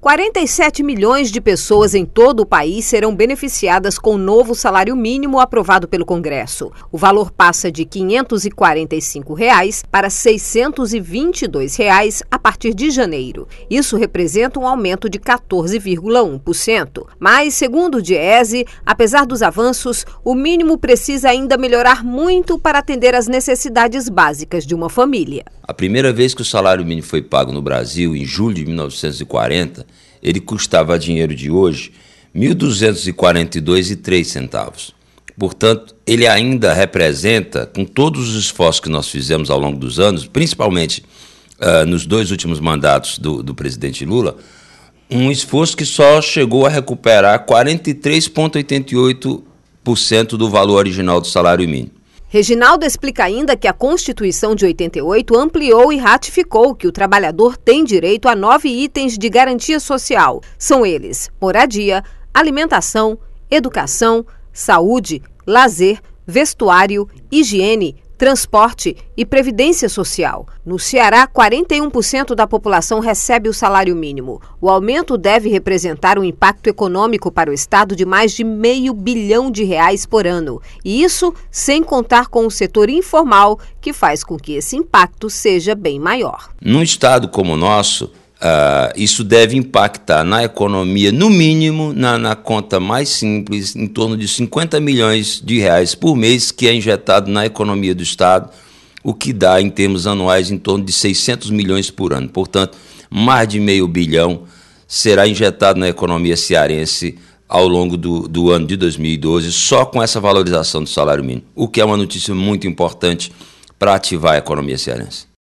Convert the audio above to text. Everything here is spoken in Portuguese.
47 milhões de pessoas em todo o país serão beneficiadas com o novo salário mínimo aprovado pelo Congresso. O valor passa de R$ 545 reais para R$ 622 reais a partir de janeiro. Isso representa um aumento de 14,1%. Mas, segundo o Diese, apesar dos avanços, o mínimo precisa ainda melhorar muito para atender às necessidades básicas de uma família. A primeira vez que o salário mínimo foi pago no Brasil, em julho de 1940, ele custava a dinheiro de hoje R$ 1.242,03. Portanto, ele ainda representa, com todos os esforços que nós fizemos ao longo dos anos, principalmente uh, nos dois últimos mandatos do, do presidente Lula, um esforço que só chegou a recuperar 43,88% do valor original do salário mínimo. Reginaldo explica ainda que a Constituição de 88 ampliou e ratificou que o trabalhador tem direito a nove itens de garantia social. São eles: moradia, alimentação, educação, saúde, lazer, vestuário, higiene, transporte e previdência social. No Ceará, 41% da população recebe o salário mínimo. O aumento deve representar um impacto econômico para o Estado de mais de meio bilhão de reais por ano. E isso sem contar com o setor informal, que faz com que esse impacto seja bem maior. Num Estado como o nosso, Uh, isso deve impactar na economia, no mínimo, na, na, conta mais simples, em torno de 50 milhões de reais por mês que é injetado na economia do Estado, o que dá, em termos anuais, em torno de 600 milhões por ano. Portanto, mais de meio bilhão será injetado na economia cearense ao longo do, do ano de 2012, só com essa valorização do salário mínimo, o que é uma notícia muito importante para ativar a economia cearense.